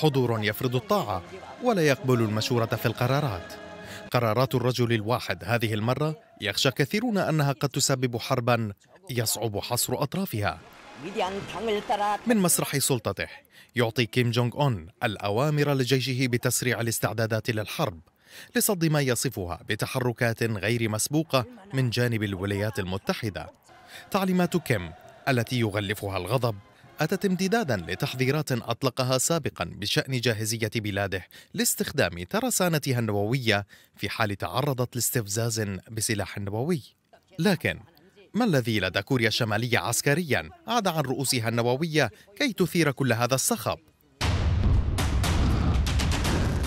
حضور يفرض الطاعة ولا يقبل المشورة في القرارات قرارات الرجل الواحد هذه المرة يخشى كثيرون أنها قد تسبب حربا يصعب حصر أطرافها من مسرح سلطته يعطي كيم جونغ أون الأوامر لجيشه بتسريع الاستعدادات للحرب لصد ما يصفها بتحركات غير مسبوقة من جانب الولايات المتحدة تعليمات كيم التي يغلفها الغضب أتت امتدادا لتحذيرات أطلقها سابقا بشأن جاهزية بلاده لاستخدام ترسانتها النووية في حال تعرضت لاستفزاز بسلاح نووي لكن ما الذي لدى كوريا الشمالية عسكريا عدا عن رؤوسها النووية كي تثير كل هذا الصخب؟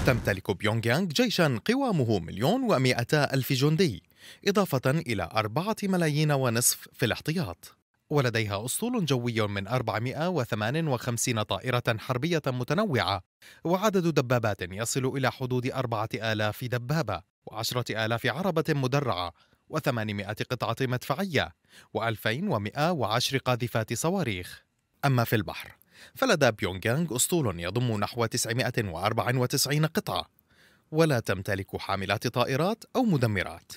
تمتلك بيونغ يانغ جيشا قوامه مليون ومئتا ألف جندي إضافة إلى أربعة ملايين ونصف في الاحتياط ولديها أسطول جوي من 458 طائرة حربية متنوعة وعدد دبابات يصل إلى حدود 4000 دبابة و10000 عربة مدرعة و800 قطعة مدفعية و2110 قاذفات صواريخ أما في البحر فلدى بيونغيانغ أسطول يضم نحو 994 قطعة ولا تمتلك حاملات طائرات أو مدمرات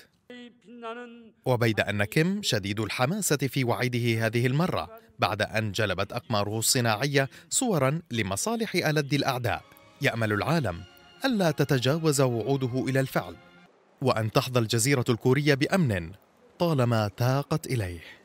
وبيد أن كيم شديد الحماسة في وعيده هذه المرة بعد أن جلبت أقماره الصناعية صورا لمصالح ألد الأعداء يأمل العالم ألا تتجاوز وعوده إلى الفعل وأن تحظى الجزيرة الكورية بأمن طالما تاقت إليه